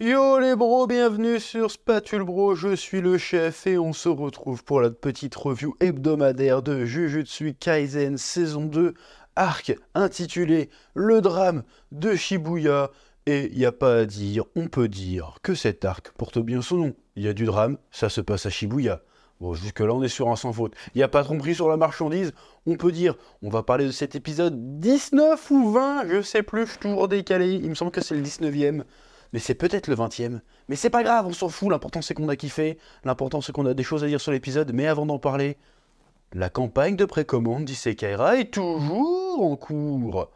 Yo les bros, bienvenue sur Spatule Bro, je suis le chef et on se retrouve pour la petite review hebdomadaire de Jujutsu Kaisen saison 2, arc intitulé Le drame de Shibuya. Et il n'y a pas à dire, on peut dire que cet arc porte bien son nom. Il y a du drame, ça se passe à Shibuya. Bon, jusque-là, on est sur un sans faute. Il n'y a pas tromperie sur la marchandise. On peut dire, on va parler de cet épisode 19 ou 20, je sais plus, je suis toujours décalé. Il me semble que c'est le 19ème mais c'est peut-être le 20ème. Mais c'est pas grave, on s'en fout, l'important c'est qu'on a kiffé, l'important c'est qu'on a des choses à dire sur l'épisode, mais avant d'en parler, la campagne de précommande d'Isekaira est toujours en cours.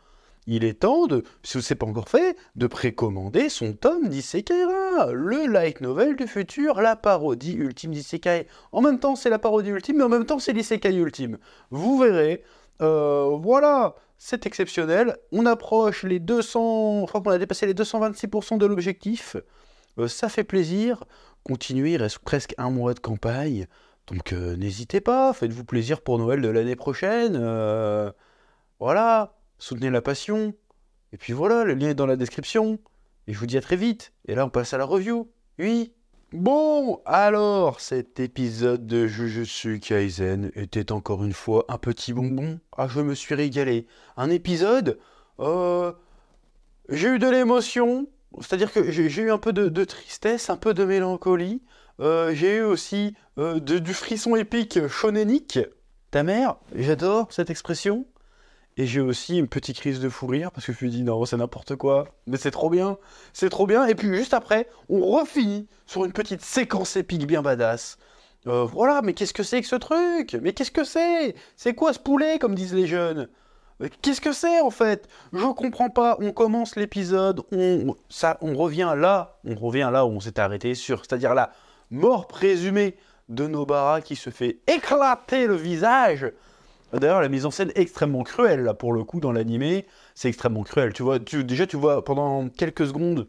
Il est temps de, si ne n'est pas encore fait, de précommander son tome d'Isekaira, le light novel du futur, la parodie ultime d'Isekai. En même temps, c'est la parodie ultime, mais en même temps, c'est l'Isekai ultime. Vous verrez, euh, voilà, c'est exceptionnel. On approche les 200, je crois qu'on a dépassé les 226% de l'objectif. Euh, ça fait plaisir. Continuez, il reste presque un mois de campagne. Donc euh, n'hésitez pas, faites-vous plaisir pour Noël de l'année prochaine. voilà, soutenez la passion. Et puis voilà, le lien est dans la description. Et je vous dis à très vite. Et là, on passe à la review. Oui. Bon, alors, cet épisode de Jujutsu Kaisen était encore une fois un petit bonbon. Ah, je me suis régalé. Un épisode euh, J'ai eu de l'émotion, c'est-à-dire que j'ai eu un peu de, tristesse, un peu de mélancolie. Euh, j'ai eu aussi euh, du frisson épique shonenique. Ta mère, j'adore cette expression. Et j'ai aussi une petite crise de fou rire parce que je me dis non, c'est n'importe quoi. Mais c'est trop bien. C'est trop bien. Et puis juste après, on refinit sur une petite séquence épique bien badass. Euh, voilà, mais qu'est-ce que c'est que ce truc Mais qu'est-ce que c'est C'est quoi ce poulet, comme disent les jeunes Qu'est-ce que c'est en fait Je comprends pas. On commence l'épisode, on, ça, on revient là, on revient là où on s'est arrêté sur, c'est-à-dire la mort présumée de Nobara qui se fait éclater le visage D'ailleurs, la mise en scène est extrêmement cruelle, là, pour le coup, dans l'animé. C'est extrêmement cruel. Tu vois, tu, déjà, tu vois, pendant quelques secondes,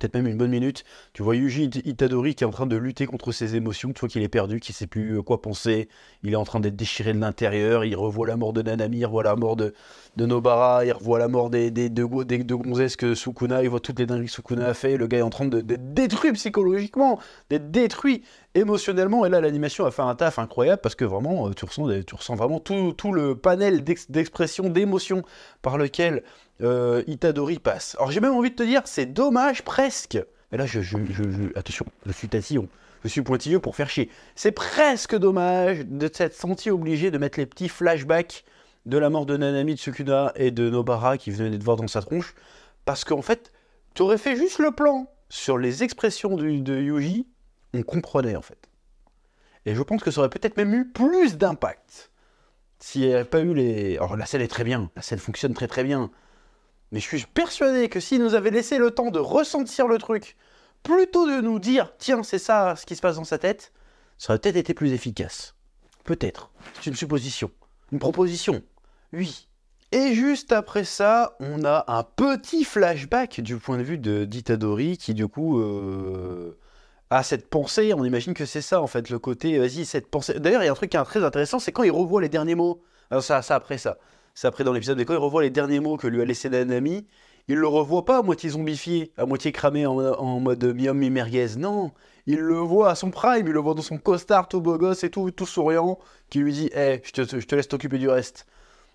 peut-être même une bonne minute. Tu vois Yuji Itadori qui est en train de lutter contre ses émotions. Tu vois qu'il est perdu, qu'il sait plus quoi penser. Il est en train d'être déchiré de l'intérieur. Il revoit la mort de Nanami, il revoit la mort de, de Nobara, il revoit la mort des, deux, gonzesses que Sukuna, il voit toutes les dingueries que Sukuna a fait. Le gars est en train de, d'être détruit psychologiquement, d'être détruit émotionnellement. Et là, l'animation a fait un taf incroyable parce que vraiment, euh, tu ressens, tu vraiment tout, le panel d'expression, d'émotion par lequel euh, Itadori passe. Alors j'ai même envie de te dire, c'est dommage presque. Mais là, je, attention, je suis tassillon, je suis pointilleux pour faire chier. C'est presque dommage de s'être senti obligé de mettre les petits flashbacks de la mort de Nanami Tsukuna et de Nobara qui venait de voir dans sa tronche, parce qu'en fait, tu aurais fait juste le plan sur les expressions de, de Yuji, on comprenait en fait. Et je pense que ça aurait peut-être même eu plus d'impact s'il n'y avait pas eu les. Alors la scène est très bien, la scène fonctionne très très bien. Mais je suis persuadé que s'il nous avait laissé le temps de ressentir le truc, plutôt de nous dire tiens, c'est ça ce qui se passe dans sa tête, ça aurait peut-être été plus efficace. Peut-être. C'est une supposition. Une proposition. Oui. Et juste après ça, on a un petit flashback du point de vue de Ditadori qui du coup euh, a cette pensée. On imagine que c'est ça en fait, le côté euh, vas-y, cette pensée. D'ailleurs, il y a un truc qui est très intéressant, c'est quand il revoit les derniers mots. Alors euh, ça, ça après ça. C'est après dans l'épisode, des quand il revoit les derniers mots que lui a laissé ami, il le revoit pas à moitié zombifié, à moitié cramé en, mode mi-homme, mi-merguez. Non, il le voit à son prime, il le voit dans son costard tout beau gosse et tout, tout souriant, qui lui dit hey, eh, je, te, laisse t'occuper du reste.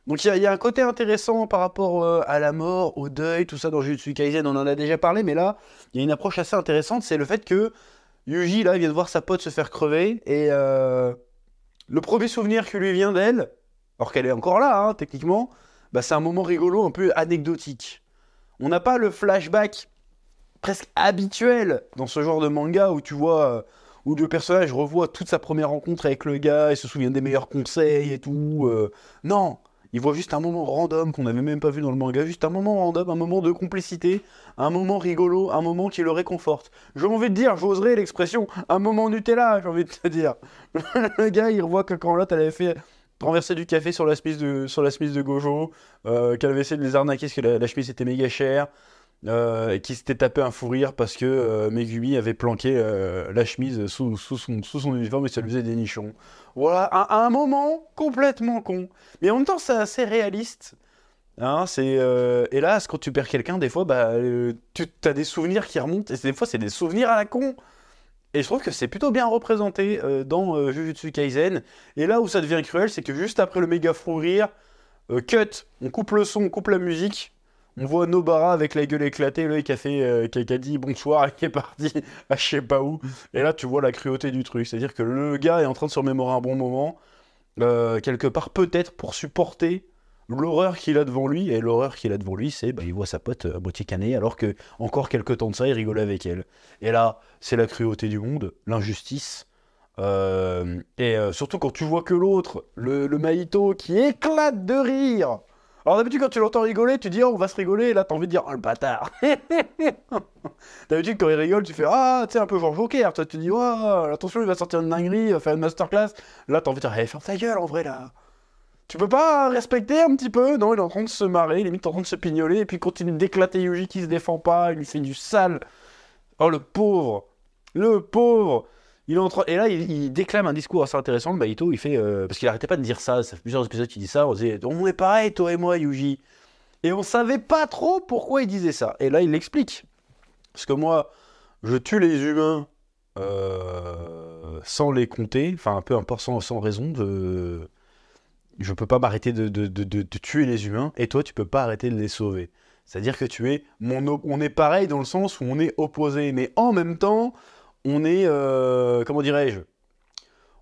Donc il y, a un côté intéressant par rapport euh, à la mort, au deuil, tout ça dans Jujutsu Kaisen, on en a déjà parlé, mais là, il y a une approche assez intéressante, c'est le fait que Yuji, là, vient de voir sa pote se faire crever, et euh, le premier souvenir qui lui vient d'elle, alors qu'elle est encore là, hein, techniquement, bah, c'est un moment rigolo, un peu anecdotique. On n'a pas le flashback presque habituel dans ce genre de manga où tu vois, euh, où le personnage revoit toute sa première rencontre avec le gars et se souvient des meilleurs conseils et tout. Euh. non, il voit juste un moment random qu'on n'avait même pas vu dans le manga, juste un moment random, un moment de complicité, un moment rigolo, un moment qui le réconforte. J'ai envie de dire, j'oserais l'expression, un moment Nutella, j'ai envie de te dire. le gars, il revoit que quand l'autre, elle avait fait renverser du café sur la chemise de, sur la chemise de Gojo, qu'elle euh, avait essayé de les arnaquer parce que la, chemise était méga chère, euh, et qui s'était tapé un fou rire parce que euh, Megumi avait planqué la chemise sous, son, sous, son, uniforme et ça lui faisait des nichons. Voilà, à, un moment complètement con. Mais en même temps, c'est assez réaliste. Hein, c'est hélas, quand tu perds quelqu'un, des fois, bah, tu as des souvenirs qui remontent, et des fois, c'est des souvenirs à la con. Et je trouve que c'est plutôt bien représenté euh, dans euh, Jujutsu Kaisen. Et là où ça devient cruel, c'est que juste après le méga fou rire, euh, cut, on coupe le son, on coupe la musique. On voit Nobara avec la gueule éclatée, l'œil qui a, dit bonsoir et qui est parti à je sais pas où. Et là, tu vois la cruauté du truc. C'est-à-dire que le gars est en train de se remémorer un bon moment, quelque part peut-être pour supporter l'horreur qu'il a devant lui, et l'horreur qu'il a devant lui, c'est bah, il voit sa pote euh, à moitié canée, alors que encore quelques temps de ça, il rigolait avec elle. Et là, c'est la cruauté du monde, l'injustice. Euh, et euh, surtout quand tu vois que l'autre, le, Maïto, qui éclate de rire. Alors d'habitude, quand tu l'entends rigoler, tu dis oh, on va se rigoler, et là t'as envie de dire oh le bâtard. d'habitude, quand il rigole, tu fais ah, tu es un peu genre joker. Toi, tu dis oh, attention, il va sortir une dinguerie, il va faire une masterclass. Là, t'as envie de dire hey, eh, ferme ta gueule en vrai là. Tu peux pas respecter un petit peu Non, il est en train de se marrer, il est limite en train de se pignoler, et puis il continue d'éclater Yuji qui se défend pas, il lui fait du sale. Oh le pauvre Le pauvre il est Et là, il, déclame un discours assez intéressant. de Baito, il fait. Euh, parce qu'il arrêtait pas de dire ça. Ça fait plusieurs épisodes qu'il dit ça. On disait On est pareil, toi et moi, Yuji. Et on savait pas trop pourquoi il disait ça. Et là, il l'explique. Parce que moi, je tue les humains euh, sans les compter. Enfin, un peu importe, sans raison. De je peux pas m'arrêter de, tuer les humains, et toi, tu peux pas arrêter de les sauver. C'est-à-dire que tu es. Mon on est pareil dans le sens où on est opposé, mais en même temps, on est. Euh, comment dirais-je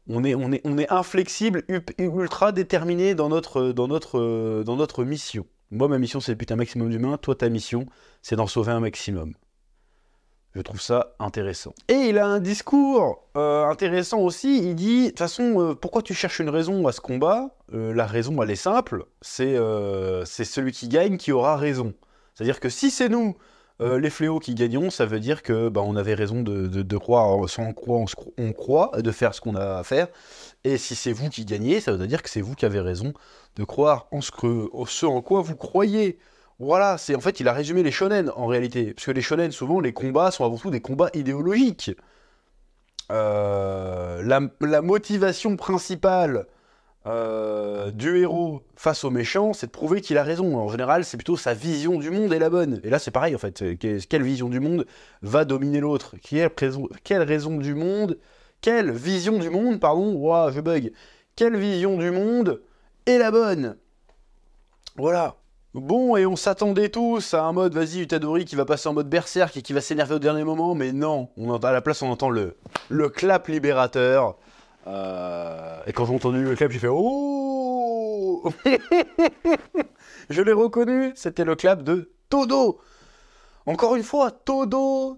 on est, on, est, on est inflexible, ultra déterminé dans notre, dans notre, dans notre mission. Moi, ma mission, c'est de buter un maximum d'humains. Toi, ta mission, c'est d'en sauver un maximum. Je trouve ça intéressant. Et il a un discours euh, intéressant aussi. Il dit, de toute façon, euh, pourquoi tu cherches une raison à ce combat euh, La raison, elle est simple. C'est celui qui gagne qui aura raison. C'est-à-dire que si c'est nous, les fléaux, qui gagnons, ça veut dire que bah, on avait raison de, croire, en on on, croit, de faire ce qu'on a à faire. Et si c'est vous qui gagnez, ça veut dire que c'est vous qui avez raison de croire en ce, en ce en quoi vous croyez. Voilà, c'est en fait, il a résumé les shonen en réalité. Parce que les shonen, souvent, les combats sont avant tout des combats idéologiques. Euh, la, motivation principale euh, du héros face aux méchants, c'est de prouver qu'il a raison. En général, c'est plutôt sa vision du monde est la bonne. Et là, c'est pareil en fait. Quelle vision du monde va dominer l'autre quelle, raison du monde Quelle vision du monde, pardon, je bug. Quelle vision du monde est la bonne Voilà. Bon, et on s'attendait tous à un mode, vas-y, Utadori qui va passer en mode berserk et qui va s'énerver au dernier moment, mais non, on entend, à la place on entend le, le clap libérateur. Euh, et quand j'ai entendu le clap, j'ai fait Oh Je l'ai reconnu, c'était le clap de Todo Encore une fois, Todo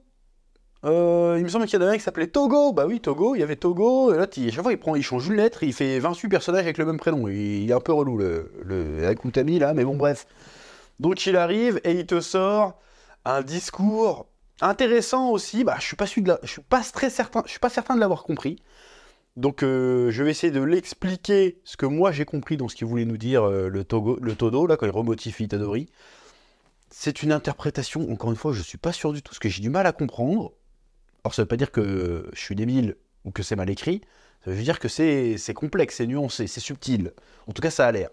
euh, il me semble qu'il y a un mec qui s'appelait Togo. Bah oui, Togo, il y avait Togo. Et là, à chaque fois, il, prend, il change une lettre, il fait 28 personnages avec le même prénom. Il, est un peu relou, le, Akutami, là, mais bon, bref. Donc, il arrive et il te sort un discours intéressant aussi. Bah, je suis pas, de je suis pas très certain, je suis pas certain de l'avoir compris. Donc, euh, je vais essayer de l'expliquer ce que moi j'ai compris dans ce qu'il voulait nous dire euh, le, Togo, le Todo, là, quand il remotifie Itadori. C'est une interprétation, encore une fois, je suis pas sûr du tout, ce que j'ai du mal à comprendre. Alors, ça ne veut pas dire que je suis débile ou que c'est mal écrit. Ça veut dire que c'est complexe, c'est nuancé, c'est subtil. En tout cas, ça a l'air.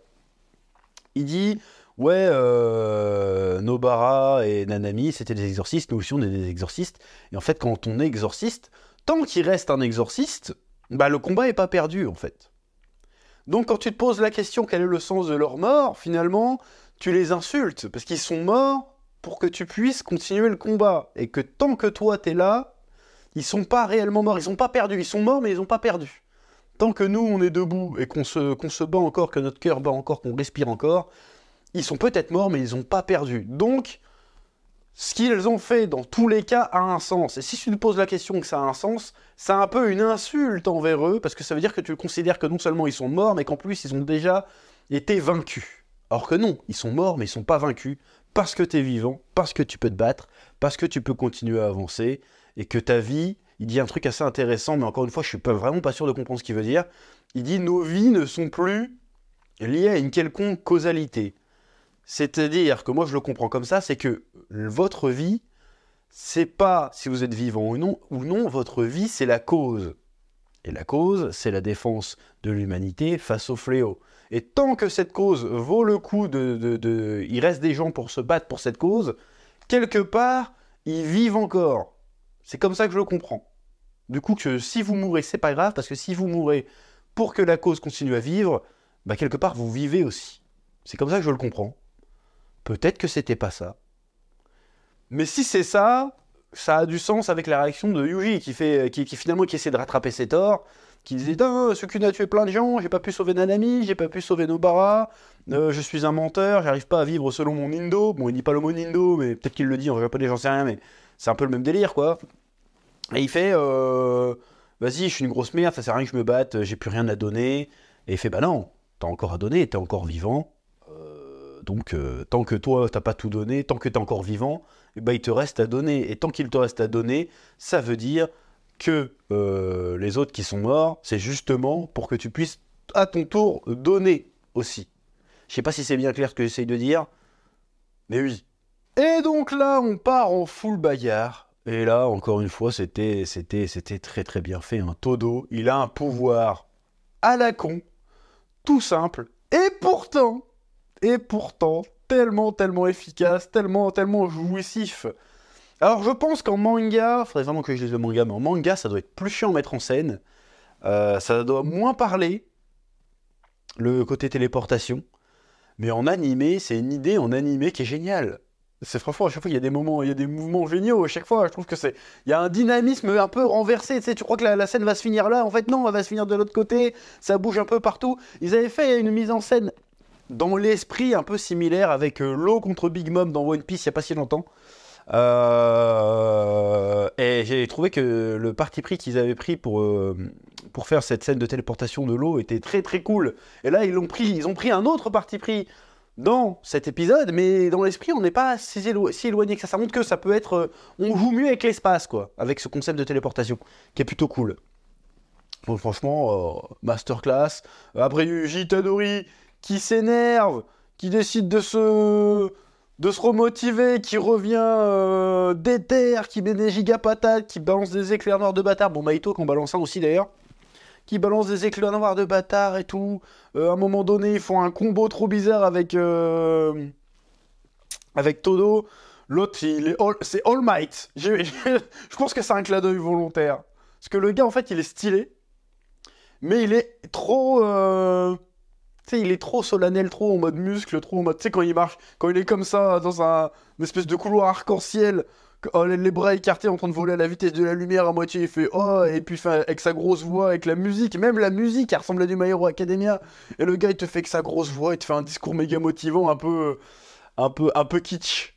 Il dit Ouais, euh, Nobara et Nanami, c'était des exorcistes, nous aussi on est des exorcistes. Et en fait, quand on est exorciste, tant qu'il reste un exorciste, bah, le combat n'est pas perdu en fait. Donc quand tu te poses la question quel est le sens de leur mort, finalement, tu les insultes, parce qu'ils sont morts pour que tu puisses continuer le combat. Et que tant que toi t'es là, ils sont pas réellement morts, ils ont pas perdu. ils sont morts mais ils ont pas perdu. Tant que nous on est debout et qu'on se, bat encore, que notre cœur bat encore, qu'on respire encore, ils sont peut-être morts mais ils ont pas perdu. Donc, ce qu'ils ont fait dans tous les cas a un sens. Et si tu te poses la question que ça a un sens, c'est un peu une insulte envers eux, parce que ça veut dire que tu considères que non seulement ils sont morts, mais qu'en plus ils ont déjà été vaincus. Or que non, ils sont morts, mais ils sont pas vaincus, parce que tu es vivant, parce que tu peux te battre, parce que tu peux continuer à avancer, et que ta vie, il dit un truc assez intéressant, mais encore une fois, je suis vraiment pas sûr de comprendre ce qu'il veut dire. Il dit nos vies ne sont plus liées à une quelconque causalité. C'est-à-dire que moi je le comprends comme ça, c'est que votre vie, c'est pas si vous êtes vivant ou non, ou non, votre vie c'est la cause. Et la cause, c'est la défense de l'humanité face au fléau. Et tant que cette cause vaut le coup de, Il reste des gens pour se battre pour cette cause, quelque part, ils vivent encore. C'est comme ça que je le comprends. Du coup, que si vous mourrez, c'est pas grave, parce que si vous mourrez pour que la cause continue à vivre, bah quelque part, vous vivez aussi. C'est comme ça que je le comprends. Peut-être que c'était pas ça. Mais si c'est ça, ça a du sens avec la réaction de Yuji, qui, fait, qui, finalement qui essaie de rattraper ses torts, qui disait « ce qu'une a tué plein de gens, j'ai pas pu sauver Nanami, j'ai pas pu sauver Nobara, euh, je suis un menteur, j'arrive pas à vivre selon mon Nindo. » Bon, il dit pas le mot Nindo, mais peut-être qu'il le dit en japonais, j'en sais rien, mais c'est un peu le même délire, quoi. Et il fait euh, Vas-y, je suis une grosse merde, ça sert à rien que je me batte, j'ai plus rien à donner. Et il fait Bah non, t'as encore à donner, t'es encore vivant. Euh, donc, euh, tant que toi, t'as pas tout donné, tant que t'es encore vivant, bah, il te reste à donner. Et tant qu'il te reste à donner, ça veut dire que les autres qui sont morts, c'est justement pour que tu puisses à ton tour donner aussi. Je sais pas si c'est bien clair ce que j'essaye de dire, mais oui. Et donc là, on part en full bagarre. Et là, encore une fois, c'était, c'était, c'était très très bien fait. Un hein. Todo, il a un pouvoir à la con, tout simple. Et pourtant, et pourtant, tellement tellement efficace, tellement tellement jouissif. Alors je pense qu'en manga, faudrait vraiment que je lise le manga, mais en manga, ça doit être plus chiant à mettre en scène. Euh, ça doit moins parler. Le côté téléportation. Mais en animé, c'est une idée en animé qui est géniale. C'est franchement, à chaque fois, il y a des moments, il y a des mouvements géniaux. À chaque fois, je trouve que c'est, il y a un dynamisme un peu renversé. Tu sais, tu crois que la, scène va se finir là, en fait non, elle va se finir de l'autre côté. Ça bouge un peu partout. Ils avaient fait une mise en scène dans l'esprit un peu similaire avec euh, l'eau contre Big Mom dans One Piece il n'y a pas si longtemps. Euh, et j'ai trouvé que le parti pris qu'ils avaient pris pour, euh, pour faire cette scène de téléportation de l'eau était très très cool. Et là, ils l'ont pris, ils ont pris un autre parti pris dans cet épisode, mais dans l'esprit, on n'est pas si, éloigné que ça. Ça montre que ça peut être. Euh, on joue mieux avec l'espace, quoi, avec ce concept de téléportation, qui est plutôt cool. Bon, franchement, euh, masterclass. Après, Yuji Tadori qui s'énerve, qui décide de se. De se remotiver, qui revient euh, des terres, qui met des gigapatates, qui balance des éclairs noirs de bâtard. Bon, Maito, qu'on balance un aussi d'ailleurs qui balancent des éclats noirs de bâtard et tout. Euh, à un moment donné, ils font un combo trop bizarre avec, euh, avec Todo. L'autre, c'est all, all, Might. Je, pense que c'est un clin volontaire. Parce que le gars, en fait, il est stylé. Mais il est trop. Euh, tu sais, il est trop solennel, trop en mode muscle, trop en mode. Tu sais, quand il marche, quand il est comme ça, dans un espèce de couloir arc-en-ciel, Oh, les bras écartés en train de voler à la vitesse de la lumière à moitié, il fait oh, et puis avec sa grosse voix, avec la musique, même la musique, elle ressemble à du My Hero Academia. Et le gars, il te fait avec sa grosse voix, il te fait un discours méga motivant, un peu, un peu, un peu kitsch,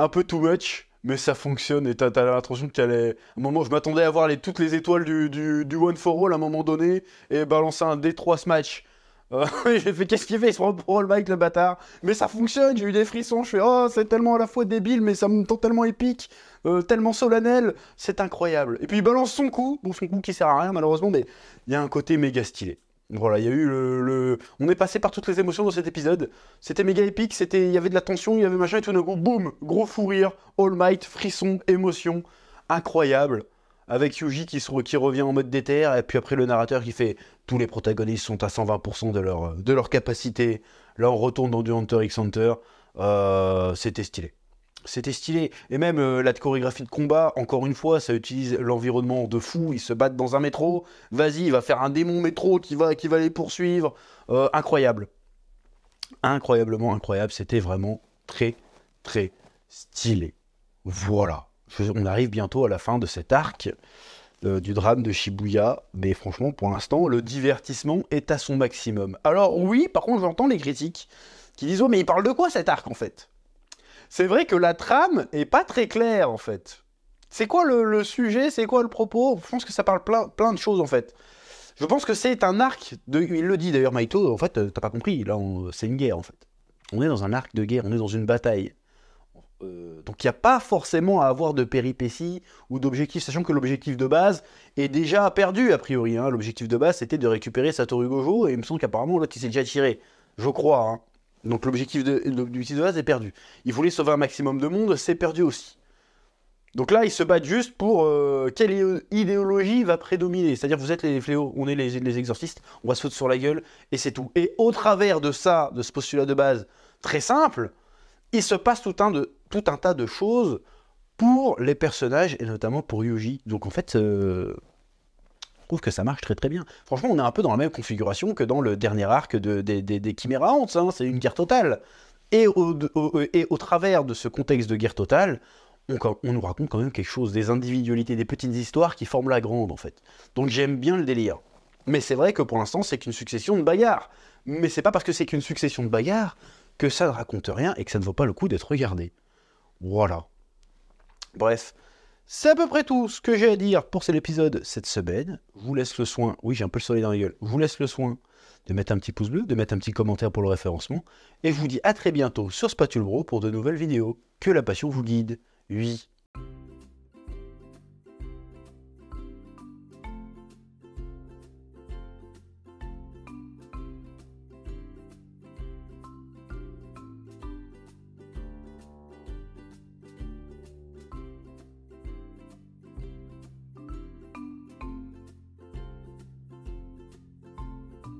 un peu too much. Mais ça fonctionne et t'as l'impression qu'elle est. À un moment, je m'attendais à voir les, toutes les étoiles du, du, du One for All à un moment donné et balancer un D3 Smash. Euh, j'ai fait qu'est-ce qu'il fait Il se prend pour le le bâtard. Mais ça fonctionne, j'ai eu des frissons. Je fais oh, c'est tellement à la fois débile, mais ça me tend tellement épique, euh, tellement solennel. C'est incroyable. Et puis il balance son coup, bon, son coup qui sert à rien malheureusement, mais il y a un côté méga stylé. Voilà, il y a eu le, On est passé par toutes les émotions dans cet épisode. C'était méga épique, c'était... il y avait de la tension, il y avait machin, et tout d'un coup, boum Gros fou rire, all might, frisson, émotion, incroyable avec Yuji qui, revient en mode DTR, et puis après le narrateur qui fait tous les protagonistes sont à 120% de leur, euh, de leur capacité. Là, on retourne dans du Hunter x Hunter. Euh, c'était stylé. C'était stylé. Et même euh, la chorégraphie de combat, encore une fois, ça utilise l'environnement de fou. Ils se battent dans un métro. Vas-y, il va faire un démon métro qui va, qui va les poursuivre. incroyable. Incroyablement incroyable. C'était vraiment très, très stylé. Voilà on arrive bientôt à la fin de cet arc euh, du drame de Shibuya, mais franchement, pour l'instant, le divertissement est à son maximum. Alors oui, par contre, j'entends les critiques qui disent « Oh, mais il parle de quoi cet arc, en fait ?» C'est vrai que la trame est pas très claire, en fait. C'est quoi le, sujet C'est quoi le propos Je pense que ça parle plein, plein de choses, en fait. Je pense que c'est un arc, de... il le dit d'ailleurs Maito, en fait, euh, t'as pas compris, là, c'est une guerre, en fait. On est dans un arc de guerre, on est dans une bataille. Euh, donc il n'y a pas forcément à avoir de péripéties ou d'objectifs, sachant que l'objectif de base est déjà perdu a priori. Hein. L'objectif de base c'était de récupérer Satoru Gojo et il me semble qu'apparemment l'autre il s'est déjà tiré, je crois. Hein. Donc l'objectif de, de base est perdu. Il voulait sauver un maximum de monde, c'est perdu aussi. Donc là, ils se battent juste pour euh, quelle idéologie va prédominer. C'est-à-dire, vous êtes les fléaux, on est les, les, exorcistes, on va se foutre sur la gueule, et c'est tout. Et au travers de ça, de ce postulat de base très simple, il se passe tout un, tout un tas de choses pour les personnages et notamment pour Yuji. Donc en fait, euh, je trouve que ça marche très très bien. Franchement, on est un peu dans la même configuration que dans le dernier arc des de, des Chimera hein. c'est une guerre totale. Euh, et au, travers de ce contexte de guerre totale, on, on, nous raconte quand même quelque chose, des individualités, des petites histoires qui forment la grande en fait. Donc j'aime bien le délire. Mais c'est vrai que pour l'instant, c'est qu'une succession de bagarres. Mais c'est pas parce que c'est qu'une succession de bagarres que ça ne raconte rien et que ça ne vaut pas le coup d'être regardé. Voilà. Bref, c'est à peu près tout ce que j'ai à dire pour cet épisode cette semaine. Je vous laisse le soin, oui j'ai un peu le soleil dans la gueule, je vous laisse le soin de mettre un petit pouce bleu, de mettre un petit commentaire pour le référencement, et je vous dis à très bientôt sur Spatule Bro pour de nouvelles vidéos. Que la passion vous guide. Oui.